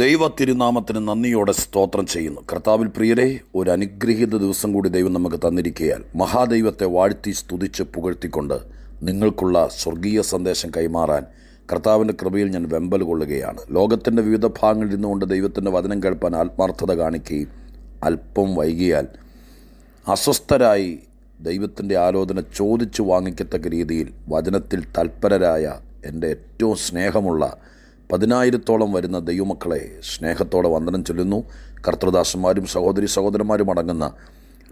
ദൈവ തിരുനാമത്തിന് നന്ദിയോടെ സ്തോത്രം ചെയ്യുന്നു കർത്താവിൽ പ്രിയരെ ഒരു അനുഗ്രഹീത ദിവസം കൂടി ദൈവം നമുക്ക് തന്നിരിക്കയാൽ മഹാദൈവത്തെ വാഴ്ത്തി സ്തുതിച്ച് പുകഴ്ത്തിക്കൊണ്ട് നിങ്ങൾക്കുള്ള സ്വർഗീയ സന്ദേശം കൈമാറാൻ കർത്താവിൻ്റെ കൃപയിൽ ഞാൻ വെമ്പൽ കൊള്ളുകയാണ് ലോകത്തിൻ്റെ വിവിധ ഭാഗങ്ങളിൽ നിന്നുകൊണ്ട് ദൈവത്തിൻ്റെ വചനം കേൾപ്പാൻ ആത്മാർത്ഥത കാണിക്കുകയും അല്പം വൈകിയാൽ അസ്വസ്ഥരായി ദൈവത്തിൻ്റെ ആലോചന ചോദിച്ചു വാങ്ങിക്കത്തക്ക രീതിയിൽ വചനത്തിൽ തൽപരരായ എൻ്റെ ഏറ്റവും സ്നേഹമുള്ള പതിനായിരത്തോളം വരുന്ന ദൈവമക്കളെ സ്നേഹത്തോടെ വന്ദനം ചൊല്ലുന്നു കർത്തൃദാസന്മാരും സഹോദരി സഹോദരന്മാരും അടങ്ങുന്ന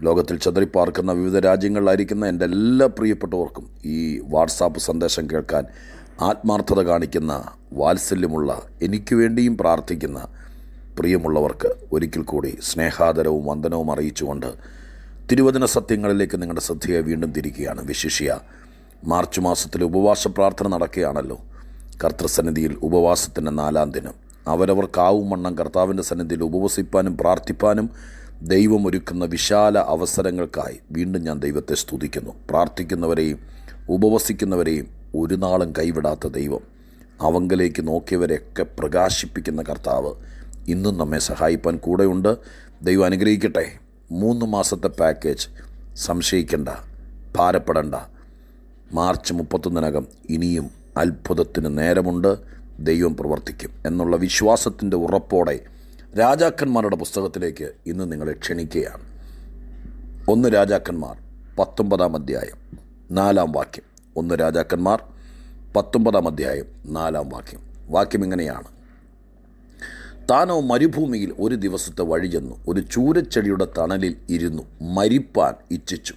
ലോകത്തിൽ ചതറിപ്പാർക്കുന്ന വിവിധ രാജ്യങ്ങളിലായിരിക്കുന്ന എൻ്റെ എല്ലാ പ്രിയപ്പെട്ടവർക്കും ഈ വാട്സാപ്പ് സന്ദേശം കേൾക്കാൻ ആത്മാർത്ഥത കാണിക്കുന്ന വാത്സല്യമുള്ള എനിക്ക് വേണ്ടിയും പ്രാർത്ഥിക്കുന്ന പ്രിയമുള്ളവർക്ക് ഒരിക്കൽ കൂടി സ്നേഹാദരവും വന്ദനവും അറിയിച്ചുകൊണ്ട് തിരുവചന സത്യങ്ങളിലേക്ക് നിങ്ങളുടെ ശ്രദ്ധയെ വീണ്ടും തിരിക്കുകയാണ് വിശിഷ്യ മാർച്ച് മാസത്തിൽ ഉപവാസ പ്രാർത്ഥന നടക്കുകയാണല്ലോ കർത്തൃസന്നിധിയിൽ ഉപവാസത്തിൻ്റെ നാലാം ദിനം അവരവർക്കാവും വണ്ണം കർത്താവിൻ്റെ സന്നിധിയിൽ ഉപവസിപ്പാനും പ്രാർത്ഥിപ്പാനും ദൈവം ഒരുക്കുന്ന വിശാല അവസരങ്ങൾക്കായി വീണ്ടും ഞാൻ ദൈവത്തെ സ്തുതിക്കുന്നു പ്രാർത്ഥിക്കുന്നവരെയും ഉപവസിക്കുന്നവരെയും ഒരു നാളും കൈവിടാത്ത ദൈവം അവങ്കലേക്ക് നോക്കിയവരെയൊക്കെ പ്രകാശിപ്പിക്കുന്ന കർത്താവ് ഇന്നും നമ്മെ സഹായിപ്പാൻ കൂടെയുണ്ട് ദൈവം അനുഗ്രഹിക്കട്ടെ മൂന്ന് മാസത്തെ പാക്കേജ് സംശയിക്കേണ്ട ഭാരപ്പെടേണ്ട മാർച്ച് മുപ്പത്തൊന്നിനകം ഇനിയും അത്ഭുതത്തിന് നേരമുണ്ട് ദൈവം പ്രവർത്തിക്കും എന്നുള്ള വിശ്വാസത്തിൻ്റെ ഉറപ്പോടെ രാജാക്കന്മാരുടെ പുസ്തകത്തിലേക്ക് ഇന്ന് നിങ്ങളെ ക്ഷണിക്കുകയാണ് ഒന്ന് രാജാക്കന്മാർ പത്തൊമ്പതാം അധ്യായം നാലാം വാക്യം ഒന്ന് രാജാക്കന്മാർ പത്തൊമ്പതാം അധ്യായം നാലാം വാക്യം വാക്യം ഇങ്ങനെയാണ് താനോ മരുഭൂമിയിൽ ഒരു ദിവസത്തെ വഴി ചെന്നു ഒരു ചൂരച്ചെടിയുടെ തണലിൽ ഇരുന്നു മരിപ്പാൻ ഇച്ഛിച്ചു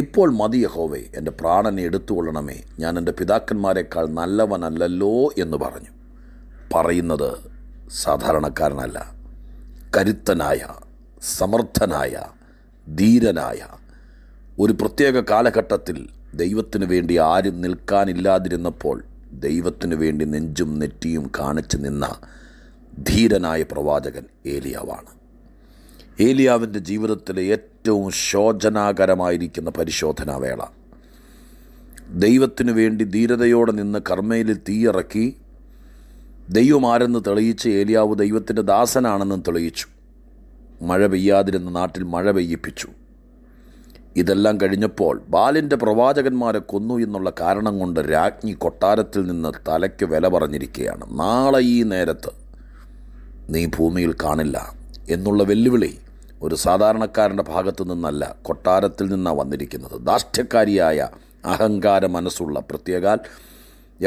ഇപ്പോൾ മതി യഹോവേ എൻ്റെ പ്രാണനെ എടുത്തുകൊള്ളണമേ ഞാൻ എൻ്റെ പിതാക്കന്മാരെക്കാൾ നല്ലവനല്ലല്ലോ എന്ന് പറഞ്ഞു പറയുന്നത് സാധാരണക്കാരനല്ല കരുത്തനായ സമർത്ഥനായ ധീരനായ ഒരു പ്രത്യേക കാലഘട്ടത്തിൽ ദൈവത്തിനു വേണ്ടി ആരും നിൽക്കാനില്ലാതിരുന്നപ്പോൾ ദൈവത്തിനു വേണ്ടി നെഞ്ചും നെറ്റിയും കാണിച്ചു നിന്ന ധീരനായ പ്രവാചകൻ ഏലിയാവാണ് ഏലിയാവിൻ്റെ ജീവിതത്തിലെ ഏറ്റവും ഏറ്റവും ശോചനാകരമായിരിക്കുന്ന പരിശോധനാവേള ദൈവത്തിനു വേണ്ടി ധീരതയോടെ നിന്ന് കർമ്മയിൽ തീയിറക്കി ദൈവമാരെന്ന് തെളിയിച്ച് ഏലിയാവ് ദൈവത്തിൻ്റെ ദാസനാണെന്നും തെളിയിച്ചു മഴ പെയ്യാതിരുന്ന നാട്ടിൽ മഴ പെയ്യിപ്പിച്ചു ഇതെല്ലാം കഴിഞ്ഞപ്പോൾ ബാലിൻ്റെ പ്രവാചകന്മാരെ കൊന്നു എന്നുള്ള കാരണം കൊണ്ട് രാജ്ഞി കൊട്ടാരത്തിൽ നിന്ന് തലയ്ക്ക് വില പറഞ്ഞിരിക്കുകയാണ് നാളെ ഈ നേരത്ത് നീ ഭൂമിയിൽ കാണില്ല എന്നുള്ള വെല്ലുവിളി ഒരു സാധാരണക്കാരൻ്റെ ഭാഗത്തു നിന്നല്ല കൊട്ടാരത്തിൽ നിന്നാണ് വന്നിരിക്കുന്നത് ദാഷ്ട്യക്കാരിയായ അഹങ്കാര മനസ്സുള്ള പ്രത്യേകാൽ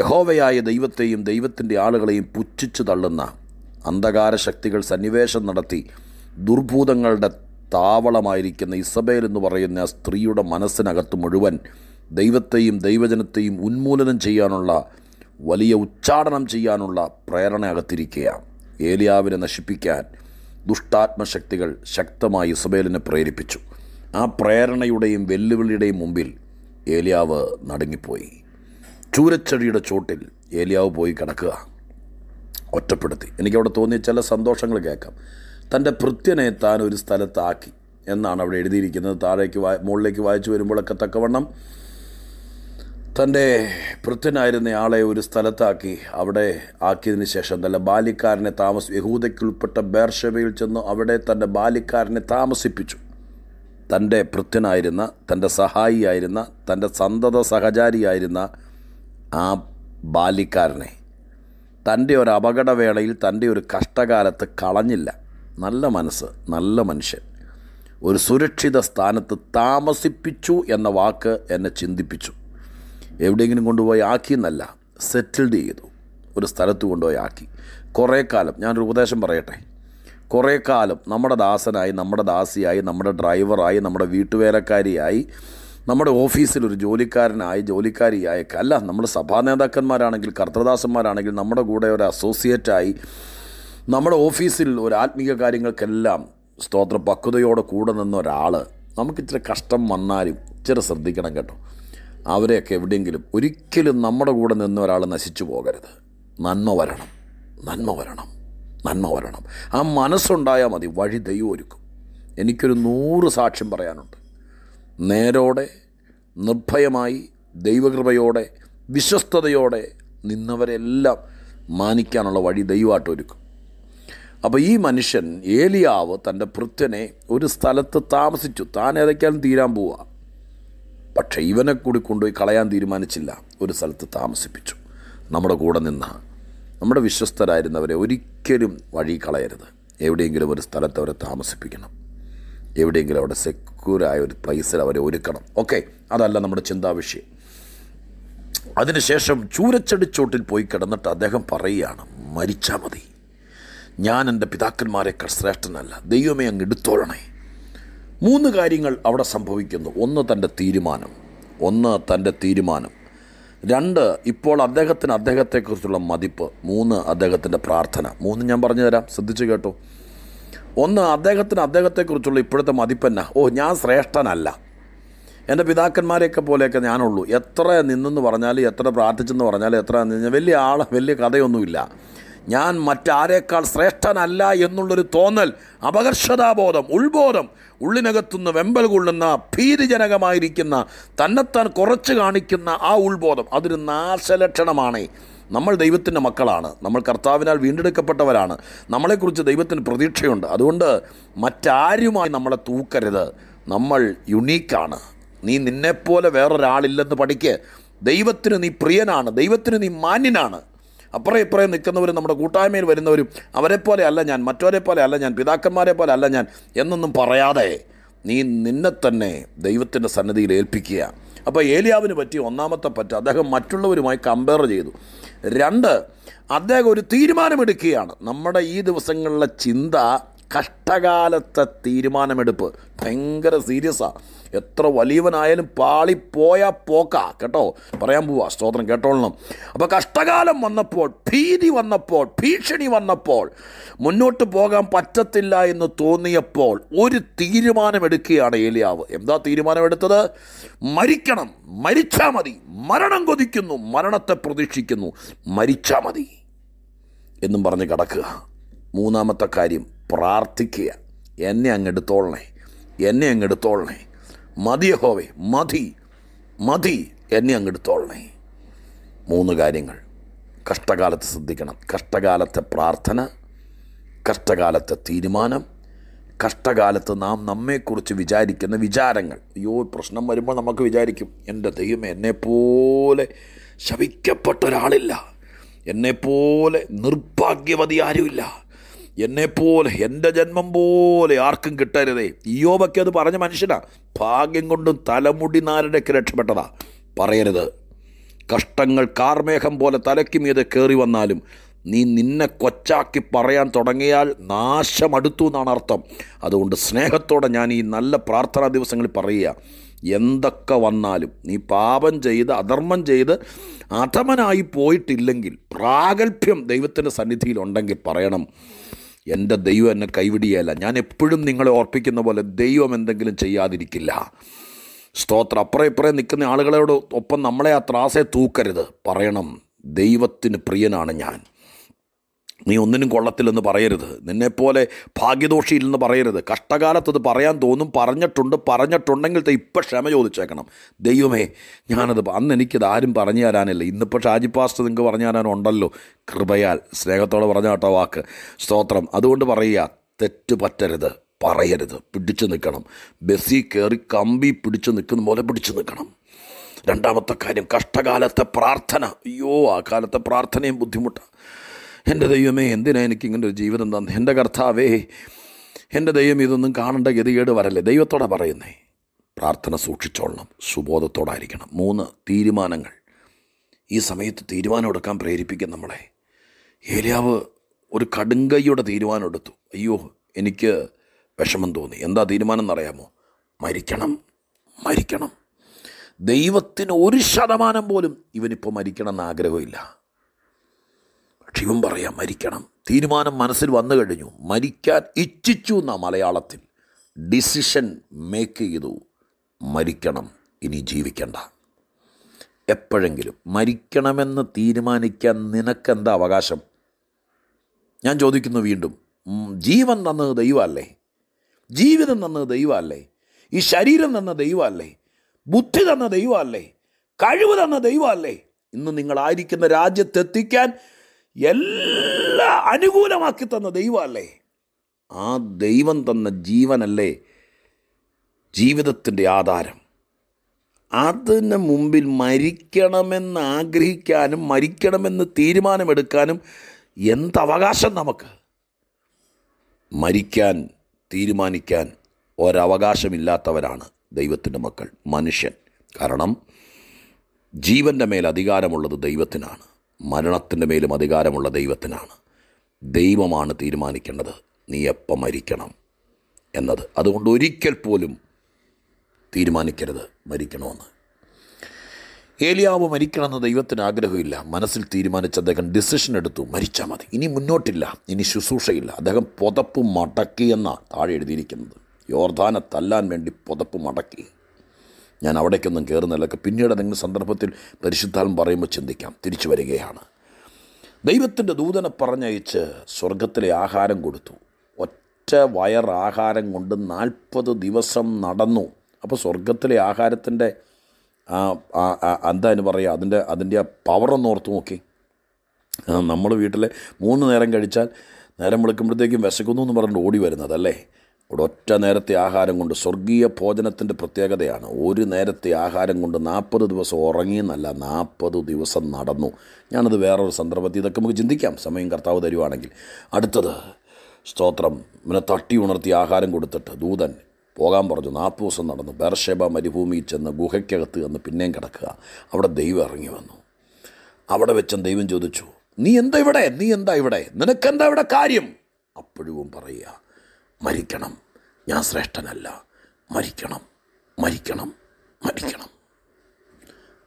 യഹോവയായ ദൈവത്തെയും ദൈവത്തിൻ്റെ ആളുകളെയും പുച്ഛിച്ചു തള്ളുന്ന അന്ധകാര ശക്തികൾ സന്നിവേശം നടത്തി ദുർഭൂതങ്ങളുടെ താവളമായിരിക്കുന്ന ഇസബേൽ എന്ന് പറയുന്ന സ്ത്രീയുടെ മനസ്സിനകത്ത് മുഴുവൻ ദൈവത്തെയും ദൈവജനത്തെയും ഉന്മൂലനം ചെയ്യാനുള്ള വലിയ ഉച്ചാടനം ചെയ്യാനുള്ള പ്രേരണ അകത്തിരിക്കുകയാണ് ഏലിയാവിനെ നശിപ്പിക്കാൻ ദുഷ്ടാത്മശക്തികൾ ശക്തമായി ഇസബേലിനെ പ്രേരിപ്പിച്ചു ആ പ്രേരണയുടെയും വെല്ലുവിളിയുടെയും മുമ്പിൽ ഏലിയാവ് നടുങ്ങിപ്പോയി ചൂരച്ചെടിയുടെ ചോട്ടിൽ ഏലിയാവ് പോയി കിടക്കുക ഒറ്റപ്പെടുത്തി എനിക്കവിടെ തോന്നിയ ചില സന്തോഷങ്ങൾ കേൾക്കാം തൻ്റെ ഭൃത്യനെ താൻ ഒരു സ്ഥലത്താക്കി എന്നാണ് അവിടെ എഴുതിയിരിക്കുന്നത് താഴേക്ക് വാ മുകളിലേക്ക് വായിച്ചു വരുമ്പോഴൊക്കെ തക്കവണ്ണം തൻ്റെ പൃത്യനായിരുന്ന ആളെ ഒരു സ്ഥലത്താക്കി അവിടെ ആക്കിയതിന് ശേഷം തൻ്റെ ബാല്യക്കാരനെ താമസ യഹൂദയ്ക്കുൾപ്പെട്ട ബേർഷബയിൽ ചെന്ന് അവിടെ തൻ്റെ ബാല്യക്കാരനെ താമസിപ്പിച്ചു തൻ്റെ പൃത്യനായിരുന്ന തൻ്റെ സഹായിയായിരുന്ന തൻ്റെ സന്തത സഹചാരിയായിരുന്ന ആ ബാല്യക്കാരനെ തൻ്റെ ഒരു അപകടവേളയിൽ തൻ്റെ ഒരു കഷ്ടകാലത്ത് കളഞ്ഞില്ല നല്ല മനസ്സ് നല്ല മനുഷ്യൻ ഒരു സുരക്ഷിത സ്ഥാനത്ത് താമസിപ്പിച്ചു എന്ന വാക്ക് എന്നെ ചിന്തിപ്പിച്ചു എവിടെയെങ്കിലും കൊണ്ടുപോയി ആക്കി എന്നല്ല സെറ്റിൽഡ് ചെയ്തു ഒരു സ്ഥലത്ത് കൊണ്ടുപോയി ആക്കി കുറേ കാലം ഞാനൊരു ഉപദേശം പറയട്ടെ കുറേ കാലം നമ്മുടെ ദാസനായി നമ്മുടെ ദാസിയായി നമ്മുടെ ഡ്രൈവറായി നമ്മുടെ വീട്ടുവേലക്കാരിയായി നമ്മുടെ ഓഫീസിൽ ഒരു ജോലിക്കാരനായി ജോലിക്കാരിയായി അല്ല നമ്മൾ സഭാ നേതാക്കന്മാരാണെങ്കിൽ കർത്തദാസന്മാരാണെങ്കിൽ നമ്മുടെ കൂടെ ഒരു അസോസിയേറ്റായി നമ്മുടെ ഓഫീസിൽ ഒരു ആത്മീയ കാര്യങ്ങൾക്കെല്ലാം സ്തോത്ര പക്വതയോടെ കൂടെ നിന്ന ഒരാൾ നമുക്കിച്ചിരി കഷ്ടം വന്നാലും ഇച്ചിരി ശ്രദ്ധിക്കണം കേട്ടോ അവരെയൊക്കെ എവിടെയെങ്കിലും ഒരിക്കലും നമ്മുടെ കൂടെ നിന്ന് ഒരാൾ നശിച്ചു പോകരുത് നന്മ വരണം നന്മ വരണം നന്മ വരണം ആ മനസ്സുണ്ടായാൽ മതി വഴി ദൈവം ഒരുക്കും എനിക്കൊരു നൂറ് സാക്ഷ്യം പറയാനുണ്ട് നേരോടെ നിർഭയമായി ദൈവകൃപയോടെ വിശ്വസ്തയോടെ നിന്നവരെല്ലാം മാനിക്കാനുള്ള വഴി ദൈവമായിട്ട് ഒരുക്കും അപ്പോൾ ഈ മനുഷ്യൻ ഏലിയാവ് തൻ്റെ ഭൃത്യനെ ഒരു സ്ഥലത്ത് താമസിച്ചു താൻ ഏതൊക്കെയാലും തീരാൻ പോവുക പക്ഷേ ഇവനെ കൂടി കൊണ്ടുപോയി കളയാൻ തീരുമാനിച്ചില്ല ഒരു സ്ഥലത്ത് താമസിപ്പിച്ചു നമ്മുടെ കൂടെ നിന്ന നമ്മുടെ വിശ്വസ്തരായിരുന്നവരെ ഒരിക്കലും വഴി കളയരുത് എവിടെയെങ്കിലും ഒരു സ്ഥലത്ത് അവരെ താമസിപ്പിക്കണം എവിടെയെങ്കിലും അവിടെ സെക്യൂറായ ഒരു പ്ലേസിൽ അവരെ ഒരുക്കണം ഓക്കെ അതല്ല നമ്മുടെ ചിന്താവിഷയം അതിനുശേഷം ചൂരച്ചെടിച്ചോട്ടിൽ പോയി കിടന്നിട്ട് അദ്ദേഹം പറയുകയാണ് മരിച്ചാൽ മതി ഞാൻ എൻ്റെ പിതാക്കന്മാരെ ശ്രേഷ്ഠനല്ല ദൈവമേ അങ്ങ് എടുത്തോളണേ മൂന്ന് കാര്യങ്ങൾ അവിടെ സംഭവിക്കുന്നു ഒന്ന് തൻ്റെ തീരുമാനം ഒന്ന് തൻ്റെ തീരുമാനം രണ്ട് ഇപ്പോൾ അദ്ദേഹത്തിന് അദ്ദേഹത്തെക്കുറിച്ചുള്ള മതിപ്പ് മൂന്ന് അദ്ദേഹത്തിൻ്റെ പ്രാർത്ഥന മൂന്ന് ഞാൻ പറഞ്ഞു തരാം ശ്രദ്ധിച്ചു കേട്ടോ ഒന്ന് അദ്ദേഹത്തിന് അദ്ദേഹത്തെക്കുറിച്ചുള്ള ഇപ്പോഴത്തെ മതിപ്പെന്ന ഓ ഞാൻ ശ്രേഷ്ഠനല്ല എൻ്റെ പിതാക്കന്മാരെയൊക്കെ പോലെയൊക്കെ ഞാനുള്ളൂ എത്ര നിന്നെന്ന് പറഞ്ഞാൽ എത്ര പ്രാർത്ഥിച്ചെന്ന് പറഞ്ഞാൽ എത്ര വലിയ ആൾ വലിയ കഥയൊന്നുമില്ല ഞാൻ മറ്റാരേക്കാൾ ശ്രേഷ്ഠനല്ല എന്നുള്ളൊരു തോന്നൽ അപകർഷതാബോധം ഉൾബോധം ഉള്ളിനകത്തുനിന്ന് വെമ്പൽ കൊള്ളുന്ന ഭീതിജനകമായിരിക്കുന്ന തന്നെത്താൻ കുറച്ച് കാണിക്കുന്ന ആ ഉൾബോധം അതൊരു നാശലക്ഷണമാണ് നമ്മൾ ദൈവത്തിൻ്റെ മക്കളാണ് നമ്മൾ കർത്താവിനാൽ വീണ്ടെടുക്കപ്പെട്ടവരാണ് നമ്മളെക്കുറിച്ച് ദൈവത്തിന് പ്രതീക്ഷയുണ്ട് അതുകൊണ്ട് മറ്റാരുമായി നമ്മളെ തൂക്കരുത് നമ്മൾ യുണീക്കാണ് നീ നിന്നെപ്പോലെ വേറൊരാളില്ലെന്ന് പഠിക്ക് ദൈവത്തിന് നീ പ്രിയനാണ് ദൈവത്തിന് നീ മാന്യനാണ് അപ്പുറം ഇപ്പുറം നിൽക്കുന്നവരും നമ്മുടെ കൂട്ടായ്മയിൽ വരുന്നവരും അവരെപ്പോലെ അല്ല ഞാൻ മറ്റവരെ പോലെ അല്ല ഞാൻ പിതാക്കന്മാരെ പോലെ അല്ല ഞാൻ എന്നൊന്നും പറയാതെ നീ നിന്നെ തന്നെ ദൈവത്തിൻ്റെ സന്നദ്ധിയിൽ ഏൽപ്പിക്കുക അപ്പോൾ ഏലിയാവിന് പറ്റിയ ഒന്നാമത്തെ പറ്റ അദ്ദേഹം മറ്റുള്ളവരുമായി കമ്പയർ ചെയ്തു രണ്ട് അദ്ദേഹം ഒരു തീരുമാനമെടുക്കുകയാണ് നമ്മുടെ ഈ ദിവസങ്ങളിലെ ചിന്ത കഷ്ടകാലത്തെ തീരുമാനമെടുപ്പ് ഭയങ്കര സീരിയസാണ് എത്ര വലിയവനായാലും പാളിപ്പോയ പോക്ക കേട്ടോ പറയാൻ പോവാ സ്തോത്രം കേട്ടോളണം അപ്പോൾ കഷ്ടകാലം വന്നപ്പോൾ ഭീതി വന്നപ്പോൾ ഭീഷണി വന്നപ്പോൾ മുന്നോട്ട് പോകാൻ പറ്റത്തില്ല എന്ന് തോന്നിയപ്പോൾ ഒരു തീരുമാനമെടുക്കുകയാണ് ഏലിയാവ് എന്താ തീരുമാനമെടുത്തത് മരിക്കണം മരിച്ചാൽ മതി മരണം കൊതിക്കുന്നു മരണത്തെ പ്രതീക്ഷിക്കുന്നു മരിച്ചാൽ മതി എന്നും പറഞ്ഞ് കിടക്കുക മൂന്നാമത്തെ കാര്യം പ്രാർത്ഥിക്കുക എന്നെ അങ്ങെടുത്തോളണേ എന്നെ അങ്ങെടുത്തോളണേ മതിയഹോവേ മതി മതി എന്നെ അങ്ങെടുത്തോളണേ മൂന്ന് കാര്യങ്ങൾ കഷ്ടകാലത്ത് ശ്രദ്ധിക്കണം കഷ്ടകാലത്തെ പ്രാർത്ഥന കഷ്ടകാലത്തെ തീരുമാനം കഷ്ടകാലത്ത് നാം നമ്മെക്കുറിച്ച് വിചാരിക്കുന്ന വിചാരങ്ങൾ അയ്യോ പ്രശ്നം വരുമ്പോൾ നമുക്ക് വിചാരിക്കും എൻ്റെ ദൈവം എന്നെപ്പോലെ ശവിക്കപ്പെട്ട ഒരാളില്ല എന്നെപ്പോലെ നിർഭാഗ്യവതി ആരുമില്ല എന്നെപ്പോലെ എൻ്റെ ജന്മം പോലെ ആർക്കും കിട്ടരുതേ ഇയോബൊക്കെ അത് പറഞ്ഞ മനുഷ്യനാ ഭാഗ്യം കൊണ്ടും തലമുടി നാരുടെയൊക്കെ രക്ഷപ്പെട്ടതാ പറയരുത് കഷ്ടങ്ങൾ കാർമേഘം പോലെ തലയ്ക്ക് മീതെ കയറി വന്നാലും നീ നിന്നെ കൊച്ചാക്കി പറയാൻ തുടങ്ങിയാൽ നാശമടുത്തു എന്നാണ് അർത്ഥം അതുകൊണ്ട് സ്നേഹത്തോടെ ഞാൻ ഈ നല്ല പ്രാർത്ഥനാ ദിവസങ്ങളിൽ പറയുക എന്തൊക്കെ വന്നാലും നീ പാപം ചെയ്ത് അധർമ്മം ചെയ്ത് അധമനായി പോയിട്ടില്ലെങ്കിൽ പ്രാഗൽഭ്യം ദൈവത്തിൻ്റെ സന്നിധിയിലുണ്ടെങ്കിൽ പറയണം എൻ്റെ ദൈവം എന്നെ കൈവിടിയല്ല ഞാൻ എപ്പോഴും നിങ്ങളെ ഓർപ്പിക്കുന്ന പോലെ ദൈവം എന്തെങ്കിലും ചെയ്യാതിരിക്കില്ല സ്തോത്രം അപ്പുറം ഇപ്പുറം നിൽക്കുന്ന ആളുകളോട് ഒപ്പം നമ്മളെ ആ ത്രാസെ തൂക്കരുത് പറയണം ദൈവത്തിന് പ്രിയനാണ് ഞാൻ നീ ഒന്നിനും കൊള്ളത്തില്ലെന്ന് പറയരുത് നിന്നെപ്പോലെ ഭാഗ്യദോഷിയില്ലെന്ന് പറയരുത് അത് പറയാൻ തോന്നും പറഞ്ഞിട്ടുണ്ട് പറഞ്ഞിട്ടുണ്ടെങ്കിൽ ഇപ്പം ക്ഷമ ചോദിച്ചേക്കണം ദൈവമേ ഞാനത് അന്ന് എനിക്കത് ആരും പറഞ്ഞു തരാനില്ല ഇന്നിപ്പോൾ ഷാജി പാസ്റ്റ് നിങ്ങൾക്ക് പറഞ്ഞു ഉണ്ടല്ലോ കൃപയാൽ സ്നേഹത്തോടെ പറഞ്ഞ കേട്ടോ വാക്ക് സ്തോത്രം അതുകൊണ്ട് പറയുക തെറ്റ് പറ്റരുത് പറയരുത് പിടിച്ചു നിൽക്കണം ബസ്സിൽ കയറി കമ്പി പിടിച്ചു നിൽക്കുന്ന പോലെ പിടിച്ചു നിൽക്കണം രണ്ടാമത്തെ കാര്യം കഷ്ടകാലത്തെ പ്രാർത്ഥന അയ്യോ ആ കാലത്തെ പ്രാർത്ഥനയും ബുദ്ധിമുട്ടാണ് എൻ്റെ ദൈവമേ എന്തിനാ എനിക്ക് ഇങ്ങനെ ഒരു ജീവിതം തന്നെ എൻ്റെ കർത്താവേ എൻ്റെ ദൈവം ഇതൊന്നും കാണേണ്ട ഗതികേട് വരല്ലേ ദൈവത്തോടെ പറയുന്നേ പ്രാർത്ഥന സൂക്ഷിച്ചോളണം സുബോധത്തോടായിരിക്കണം മൂന്ന് തീരുമാനങ്ങൾ ഈ സമയത്ത് തീരുമാനമെടുക്കാൻ പ്രേരിപ്പിക്കും നമ്മളെ ഏലിയാവ് ഒരു തീരുമാനം എടുത്തു അയ്യോ എനിക്ക് വിഷമം തോന്നി എന്താ തീരുമാനം എന്നറിയാമോ മരിക്കണം മരിക്കണം ദൈവത്തിന് ഒരു ശതമാനം പോലും ഇവനിപ്പോൾ മരിക്കണം എന്ന ആഗ്രഹമില്ല പക്ഷെ പറയാം മരിക്കണം തീരുമാനം മനസ്സിൽ വന്നു കഴിഞ്ഞു മരിക്കാൻ ഇച്ഛിച്ചു എന്ന മലയാളത്തിൽ ഡിസിഷൻ മേക്ക് ചെയ്തു മരിക്കണം ഇനി ജീവിക്കണ്ട എപ്പോഴെങ്കിലും മരിക്കണമെന്ന് തീരുമാനിക്കാൻ നിനക്കെന്താ അവകാശം ഞാൻ ചോദിക്കുന്നു വീണ്ടും ജീവൻ തന്നത് ദൈവമല്ലേ ജീവിതം തന്നത് ദൈവമല്ലേ ഈ ശരീരം തന്ന ദൈവമല്ലേ ബുദ്ധി തന്ന ദൈവമല്ലേ കഴിവ് തന്ന ദൈവമല്ലേ ഇന്ന് നിങ്ങളായിരിക്കുന്ന രാജ്യത്തെത്തിക്കാൻ എല്ലാ അനുകൂലമാക്കി തന്ന ദൈവമല്ലേ ആ ദൈവം തന്ന ജീവനല്ലേ ജീവിതത്തിൻ്റെ ആധാരം അതിന് മുമ്പിൽ മരിക്കണമെന്ന് ആഗ്രഹിക്കാനും മരിക്കണമെന്ന് തീരുമാനമെടുക്കാനും എന്തവകാശം നമുക്ക് മരിക്കാൻ തീരുമാനിക്കാൻ ഒരവകാശമില്ലാത്തവരാണ് ദൈവത്തിൻ്റെ മക്കൾ മനുഷ്യൻ കാരണം ജീവൻ്റെ മേൽ അധികാരമുള്ളത് ദൈവത്തിനാണ് മരണത്തിൻ്റെ മേലും അധികാരമുള്ള ദൈവത്തിനാണ് ദൈവമാണ് തീരുമാനിക്കേണ്ടത് നീ എപ്പം മരിക്കണം എന്നത് അതുകൊണ്ട് ഒരിക്കൽ പോലും തീരുമാനിക്കരുത് മരിക്കണമെന്ന് ഏലിയാവ് മരിക്കണമെന്ന് ദൈവത്തിന് ആഗ്രഹമില്ല മനസ്സിൽ തീരുമാനിച്ച അദ്ദേഹം ഡിസിഷൻ എടുത്തു മരിച്ചാൽ മതി ഇനി മുന്നോട്ടില്ല ഇനി ശുശ്രൂഷയില്ല അദ്ദേഹം പുതപ്പ് മടക്കി എന്നാണ് താഴെ എഴുതിയിരിക്കുന്നത് യോർദാനെ തല്ലാൻ വേണ്ടി പുതപ്പ് മടക്കി ഞാൻ അവിടേക്കൊന്നും കയറുന്നില്ലൊക്കെ പിന്നീട് എന്തെങ്കിലും സന്ദർഭത്തിൽ പരിശുദ്ധാലും പറയുമ്പോൾ ചിന്തിക്കാം തിരിച്ചു വരികയാണ് ദൈവത്തിൻ്റെ ദൂതനെ പറഞ്ഞയച്ച് സ്വർഗത്തിലെ ആഹാരം കൊടുത്തു ഒറ്റ ആഹാരം കൊണ്ട് നാൽപ്പത് ദിവസം നടന്നു അപ്പോൾ സ്വർഗത്തിലെ ആഹാരത്തിൻ്റെ എന്താ എന്ന് പറയുക അതിൻ്റെ അതിൻ്റെ ആ പവറൊന്ന് ഓർത്ത് നോക്കി നമ്മൾ വീട്ടിൽ മൂന്ന് നേരം കഴിച്ചാൽ നേരം വിളിക്കുമ്പോഴത്തേക്കും വിശക്കുന്നു എന്ന് പറഞ്ഞിട്ട് ഓടി വരുന്നത് അല്ലേ ഒരൊറ്റ നേരത്തെ ആഹാരം കൊണ്ട് സ്വർഗീയ ഭോജനത്തിൻ്റെ പ്രത്യേകതയാണ് ഒരു നേരത്തെ ആഹാരം കൊണ്ട് നാൽപ്പത് ദിവസം ഉറങ്ങി എന്നല്ല നാൽപ്പത് ദിവസം നടന്നു ഞാനത് വേറൊരു സന്ദർഭത്തിൽ ഇതൊക്കെ നമുക്ക് ചിന്തിക്കാം സമയം കർത്താവ് തരുവാണെങ്കിൽ അടുത്തത് സ്തോത്രം ഇവനെ തട്ടി ഉണർത്തി ആഹാരം കൊടുത്തിട്ട് ദൂതൻ പോകാൻ പറഞ്ഞു നാൽപ്പത് ദിവസം നടന്നു ബർഷേബ മരുഭൂമിയിൽ ചെന്ന് ഗുഹയ്ക്കകത്ത് എന്ന് പിന്നെയും കിടക്കുക അവിടെ ദൈവം ഇറങ്ങി വന്നു അവിടെ വെച്ചും ദൈവം ചോദിച്ചു നീ എന്താ ഇവിടെ നീ എന്താ ഇവിടെ നിനക്കെന്താ ഇവിടെ കാര്യം അപ്പോഴും പറയുക മരിക്കണം ഞാൻ ശ്രേഷ്ഠനല്ല മരിക്കണം മരിക്കണം മരിക്കണം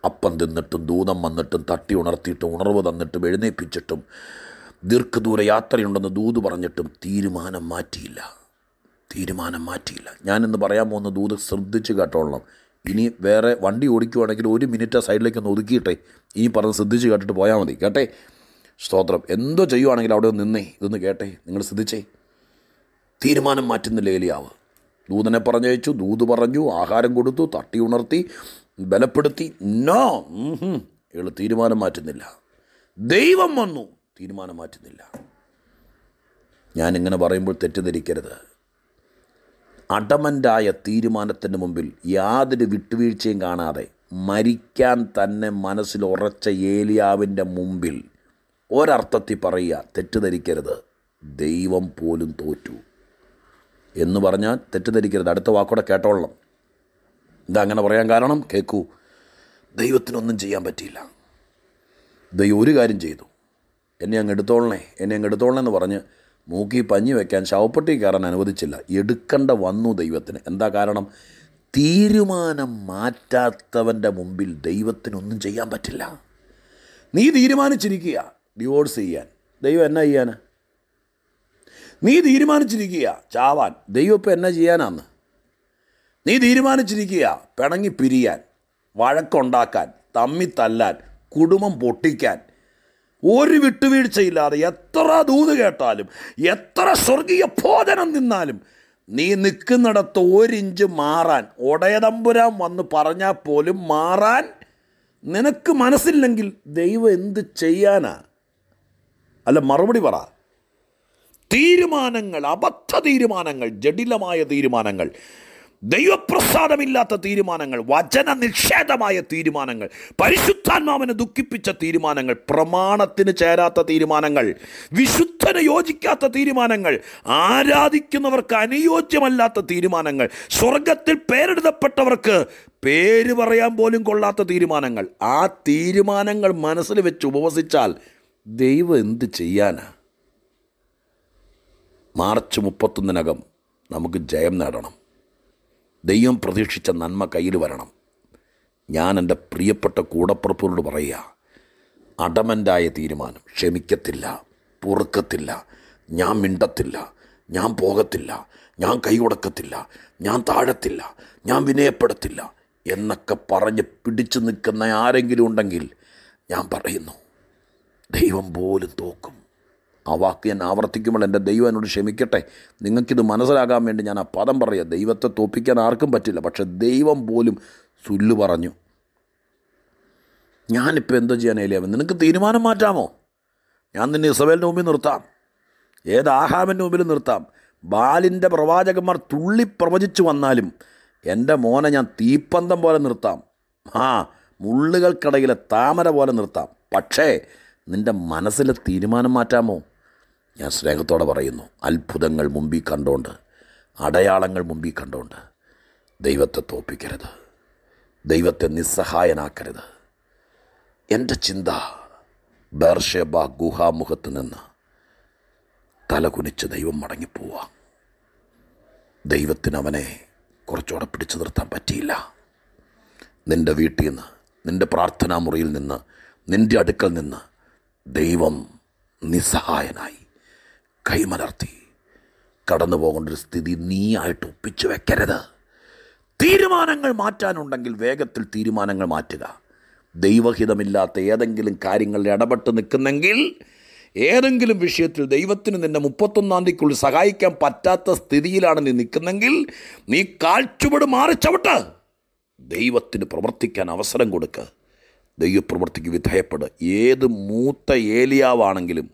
അപ്പം തിന്നിട്ടും ദൂതം വന്നിട്ടും തട്ടി ഉണർത്തിയിട്ടും ഉണർവ് തന്നിട്ടും എഴുന്നേൽപ്പിച്ചിട്ടും ദീർഘദൂര യാത്രയുണ്ടെന്ന് ദൂത് പറഞ്ഞിട്ടും തീരുമാനം മാറ്റിയില്ല തീരുമാനം മാറ്റിയില്ല ഞാനിന്ന് പറയാൻ പോകുന്ന ദൂത് ശ്രദ്ധിച്ച് കേട്ടോളണം ഇനി വേറെ വണ്ടി ഓടിക്കുവാണെങ്കിൽ ഒരു മിനിറ്റ് സൈഡിലേക്ക് ഒന്ന് ഒതുക്കിയിട്ടെ ഇനി പറഞ്ഞ് ശ്രദ്ധിച്ച് കേട്ടിട്ട് പോയാൽ മതി കേട്ടെ സ്തോത്രം എന്തോ ചെയ്യുവാണെങ്കിൽ അവിടെ നിന്നേ ഇതൊന്ന് കേട്ടെ നിങ്ങൾ ശ്രദ്ധിച്ചേ തീരുമാനം മാറ്റുന്നില്ല ഏലിയാവ് ദൂതനെ പറഞ്ഞയച്ചു ദൂത് പറഞ്ഞു ആഹാരം കൊടുത്തു തട്ടി ഉണർത്തി ബലപ്പെടുത്തി നോ ഇയാൾ തീരുമാനം മാറ്റുന്നില്ല ദൈവം വന്നു തീരുമാനം മാറ്റുന്നില്ല ഞാനിങ്ങനെ പറയുമ്പോൾ തെറ്റിദ്ധരിക്കരുത് അടമൻ്റായ തീരുമാനത്തിന് മുമ്പിൽ യാതൊരു വിട്ടുവീഴ്ചയും കാണാതെ മരിക്കാൻ തന്നെ മനസ്സിൽ ഉറച്ച ഏലിയാവിൻ്റെ മുമ്പിൽ ഒരർത്ഥത്തിൽ പറയുക തെറ്റിദ്ധരിക്കരുത് ദൈവം പോലും തോറ്റു എന്ന് പറഞ്ഞാൽ തെറ്റിദ്ധരിക്കരുത് അടുത്ത വാക്കോടെ കേട്ടോളണം ഇതങ്ങനെ പറയാൻ കാരണം കേൾക്കൂ ദൈവത്തിനൊന്നും ചെയ്യാൻ പറ്റിയില്ല ദൈവം ഒരു കാര്യം ചെയ്തു എന്നെ അങ്ങ് എടുത്തോളണേ എന്നെ അങ്ങ് എടുത്തോളണേ എന്ന് പറഞ്ഞ് മൂക്കി പഞ്ഞി വയ്ക്കാൻ ശവപ്പെട്ടി കയറാൻ അനുവദിച്ചില്ല എടുക്കേണ്ട വന്നു ദൈവത്തിന് എന്താ കാരണം തീരുമാനം മാറ്റാത്തവൻ്റെ മുമ്പിൽ ദൈവത്തിനൊന്നും ചെയ്യാൻ പറ്റില്ല നീ തീരുമാനിച്ചിരിക്കുക ഡിവോഴ്സ് ചെയ്യാൻ ദൈവം എന്നാ ചെയ്യാനാണ് നീ തീരുമാനിച്ചിരിക്കുക ചാവാൻ ദൈവം ഇപ്പം എന്നാ ചെയ്യാനാന്ന് നീ തീരുമാനിച്ചിരിക്കുക പിണങ്ങി പിരിയാൻ വഴക്കുണ്ടാക്കാൻ തമ്മി തല്ലാൻ കുടുംബം പൊട്ടിക്കാൻ ഒരു വിട്ടുവീഴ്ചയില്ലാതെ എത്ര ദൂത് കേട്ടാലും എത്ര സ്വർഗീയ ഭോജനം നിന്നാലും നീ നിൽക്കുന്നിടത്ത് ഒരിഞ്ച് മാറാൻ ഒടയതമ്പുരാൻ വന്ന് പറഞ്ഞാൽ പോലും മാറാൻ നിനക്ക് മനസ്സില്ലെങ്കിൽ ദൈവം എന്ത് ചെയ്യാനാ അല്ല മറുപടി പറ തീരുമാനങ്ങൾ അബദ്ധ തീരുമാനങ്ങൾ ജടിലമായ തീരുമാനങ്ങൾ ദൈവപ്രസാദമില്ലാത്ത തീരുമാനങ്ങൾ വചന നിഷേധമായ തീരുമാനങ്ങൾ പരിശുദ്ധാത്മാവിനെ ദുഃഖിപ്പിച്ച തീരുമാനങ്ങൾ പ്രമാണത്തിന് ചേരാത്ത തീരുമാനങ്ങൾ വിശുദ്ധന് യോജിക്കാത്ത തീരുമാനങ്ങൾ ആരാധിക്കുന്നവർക്ക് അനുയോജ്യമല്ലാത്ത തീരുമാനങ്ങൾ സ്വർഗത്തിൽ പേരെടുത്തപ്പെട്ടവർക്ക് പേര് പറയാൻ പോലും കൊള്ളാത്ത തീരുമാനങ്ങൾ ആ തീരുമാനങ്ങൾ മനസ്സിൽ വെച്ച് ഉപവസിച്ചാൽ ദൈവം എന്ത് ചെയ്യാനാണ് മാർച്ച് മുപ്പത്തൊന്നിനകം നമുക്ക് ജയം നേടണം ദൈവം പ്രതീക്ഷിച്ച നന്മ കയ്യിൽ വരണം ഞാൻ എൻ്റെ പ്രിയപ്പെട്ട കൂടപ്പുറപ്പുകളോട് പറയുക അടമൻ്റായ തീരുമാനം ക്ഷമിക്കത്തില്ല പൊറുക്കത്തില്ല ഞാൻ മിണ്ടത്തില്ല ഞാൻ പോകത്തില്ല ഞാൻ കൈകൊടുക്കത്തില്ല ഞാൻ താഴത്തില്ല ഞാൻ വിനയപ്പെടത്തില്ല എന്നൊക്കെ പറഞ്ഞ് പിടിച്ചു നിൽക്കുന്ന ആരെങ്കിലും ഉണ്ടെങ്കിൽ ഞാൻ പറയുന്നു ദൈവം പോലും തോക്കും ആ വാക്ക് ഞാൻ ആവർത്തിക്കുമ്പോൾ എൻ്റെ ദൈവം എന്നോട് ക്ഷമിക്കട്ടെ നിങ്ങൾക്കിത് മനസ്സിലാകാൻ വേണ്ടി ഞാൻ ആ പദം പറയുക ദൈവത്തെ തോപ്പിക്കാൻ ആർക്കും പറ്റില്ല പക്ഷെ ദൈവം പോലും സുല്ലു പറഞ്ഞു ഞാനിപ്പോൾ എന്തോ ചെയ്യാൻ ഏലിയാവ് നിനക്ക് തീരുമാനം മാറ്റാമോ ഞാൻ നിന്നെ ഇസബേലിൻ്റെ മുമ്പിൽ നിർത്താം ഏത് ആഹാമിൻ്റെ മുമ്പിൽ നിർത്താം ബാലിൻ്റെ പ്രവാചകന്മാർ തുള്ളി പ്രവചിച്ചു വന്നാലും എൻ്റെ മോനെ ഞാൻ തീപ്പന്തം പോലെ നിർത്താം ആ മുള്ളുകൾക്കിടയിലെ താമര പോലെ നിർത്താം പക്ഷേ നിൻ്റെ മനസ്സിലെ തീരുമാനം മാറ്റാമോ ഞാൻ സ്നേഹത്തോടെ പറയുന്നു അത്ഭുതങ്ങൾ മുമ്പിൽ കണ്ടുകൊണ്ട് അടയാളങ്ങൾ മുമ്പിൽ കണ്ടുകൊണ്ട് ദൈവത്തെ തോപ്പിക്കരുത് ദൈവത്തെ നിസ്സഹായനാക്കരുത് എൻ്റെ ചിന്ത ബർഷബ ഗുഹാമുഖത്ത് നിന്ന് തലകുനിച്ച് ദൈവം മടങ്ങിപ്പോവുക ദൈവത്തിന് അവനെ കുറച്ചുകൂടെ പിടിച്ചു നിർത്താൻ പറ്റിയില്ല നിൻ്റെ വീട്ടിൽ നിന്ന് നിൻ്റെ പ്രാർത്ഥനാ മുറിയിൽ നിന്ന് നിൻ്റെ അടുക്കൽ നിന്ന് ദൈവം നിസ്സഹായനായി കൈമലർത്തി കടന്നു പോകേണ്ട ഒരു സ്ഥിതി നീയായിട്ട് ഒപ്പിച്ചു വെക്കരുത് തീരുമാനങ്ങൾ മാറ്റാനുണ്ടെങ്കിൽ വേഗത്തിൽ തീരുമാനങ്ങൾ മാറ്റുക ദൈവഹിതമില്ലാത്ത ഏതെങ്കിലും കാര്യങ്ങളിൽ ഇടപെട്ട് നിൽക്കുന്നെങ്കിൽ ഏതെങ്കിലും വിഷയത്തിൽ ദൈവത്തിന് നിന്നെ മുപ്പത്തൊന്നാം തീയതിക്കുള്ളിൽ സഹായിക്കാൻ പറ്റാത്ത സ്ഥിതിയിലാണ് നീ നിൽക്കുന്നെങ്കിൽ നീ കാഴ്ചപ്പാട് മാറി ചവിട്ട് ദൈവത്തിന് പ്രവർത്തിക്കാൻ അവസരം കൊടുക്കുക ദൈവപ്രവർത്തിക്ക് വിധേയപ്പെടുക ഏത് മൂത്ത ഏലിയാവാണെങ്കിലും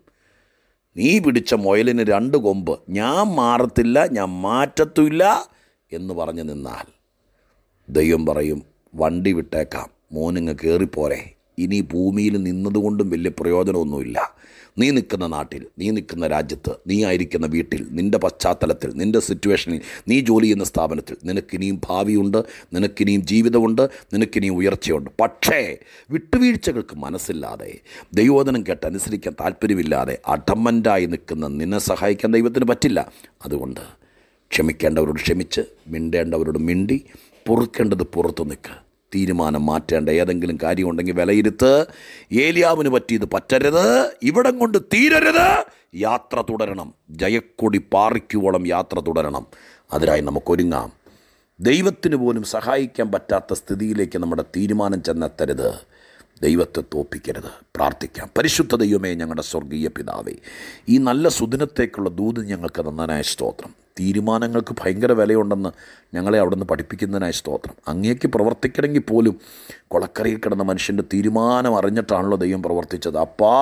നീ പിടിച്ച മുയലിന് രണ്ട് കൊമ്പ് ഞാൻ മാറത്തില്ല ഞാൻ മാറ്റത്തുമില്ല എന്ന് പറഞ്ഞു നിന്നാൽ ദൈവം പറയും വണ്ടി വിട്ടേക്കാം മോനിങ്ങ് കയറിപ്പോരേ ഇനി ഭൂമിയിൽ നിന്നതുകൊണ്ടും വലിയ പ്രയോജനമൊന്നുമില്ല നീ നിൽക്കുന്ന നാട്ടിൽ നീ നിൽക്കുന്ന രാജ്യത്ത് നീ ആയിരിക്കുന്ന വീട്ടിൽ നിൻ്റെ പശ്ചാത്തലത്തിൽ നിൻ്റെ സിറ്റുവേഷനിൽ നീ ജോലി ചെയ്യുന്ന സ്ഥാപനത്തിൽ നിനക്കിനിയും ഭാവിയുണ്ട് നിനക്കിനിയും ജീവിതമുണ്ട് നിനക്കിനിയും ഉയർച്ചയുണ്ട് പക്ഷേ വിട്ടുവീഴ്ചകൾക്ക് മനസ്സില്ലാതെ ദൈവോധനം കേട്ട് അനുസരിക്കാൻ താല്പര്യമില്ലാതെ അഡമ്മൻ്റായി നിൽക്കുന്ന നിന്നെ സഹായിക്കാൻ ദൈവത്തിന് പറ്റില്ല അതുകൊണ്ട് ക്ഷമിക്കേണ്ടവരോട് ക്ഷമിച്ച് മിണ്ടേണ്ടവരോട് മിണ്ടി പൊറുക്കേണ്ടത് പുറത്തു നിൽക്കുക തീരുമാനം മാറ്റേണ്ട ഏതെങ്കിലും കാര്യമുണ്ടെങ്കിൽ വിലയിരുത്ത് ഏലിയാവിന് പറ്റിയത് പറ്റരുത് ഇവിടം കൊണ്ട് തീരരുത് യാത്ര തുടരണം ജയക്കൊടി പാറിക്കുവോളം യാത്ര തുടരണം അതിനായി നമുക്കൊരുങ്ങാം ദൈവത്തിന് പോലും സഹായിക്കാൻ പറ്റാത്ത സ്ഥിതിയിലേക്ക് നമ്മുടെ തീരുമാനം ചെന്നെത്തരുത് ദൈവത്തെ തോപ്പിക്കരുത് പ്രാർത്ഥിക്കാം പരിശുദ്ധ ദൈവമേ ഞങ്ങളുടെ സ്വർഗീയ പിതാവേ ഈ നല്ല സുദിനത്തേക്കുള്ള ദൂത് ഞങ്ങൾക്ക് നന്നനായ സ്തോത്രം തീരുമാനങ്ങൾക്ക് ഭയങ്കര വിലയുണ്ടെന്ന് ഞങ്ങളെ അവിടുന്ന് പഠിപ്പിക്കുന്നതിനായി സ്തോത്രം അങ്ങേക്ക് പ്രവർത്തിക്കണമെങ്കിൽ പോലും കൊളക്കരയിൽ കിടന്ന മനുഷ്യൻ്റെ തീരുമാനം അറിഞ്ഞിട്ടാണല്ലോ ദൈവം പ്രവർത്തിച്ചത് അപ്പാ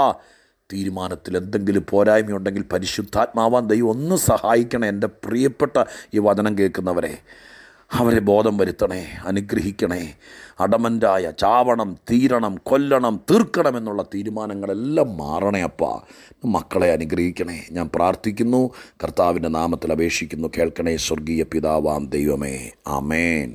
തീരുമാനത്തിൽ എന്തെങ്കിലും പോരായ്മയുണ്ടെങ്കിൽ പരിശുദ്ധാത്മാവാൻ ദൈവം ഒന്ന് സഹായിക്കണം എൻ്റെ പ്രിയപ്പെട്ട ഈ വചനം കേൾക്കുന്നവരെ അവരെ ബോധം വരുത്തണേ അനുഗ്രഹിക്കണേ അടമൻ്റായ ചാവണം തീരണം കൊല്ലണം തീർക്കണം എന്നുള്ള തീരുമാനങ്ങളെല്ലാം മാറണേ അപ്പാ മക്കളെ അനുഗ്രഹിക്കണേ ഞാൻ പ്രാർത്ഥിക്കുന്നു കർത്താവിൻ്റെ നാമത്തിൽ അപേക്ഷിക്കുന്നു കേൾക്കണേ സ്വർഗീയ പിതാവാം ദൈവമേ ആമേൻ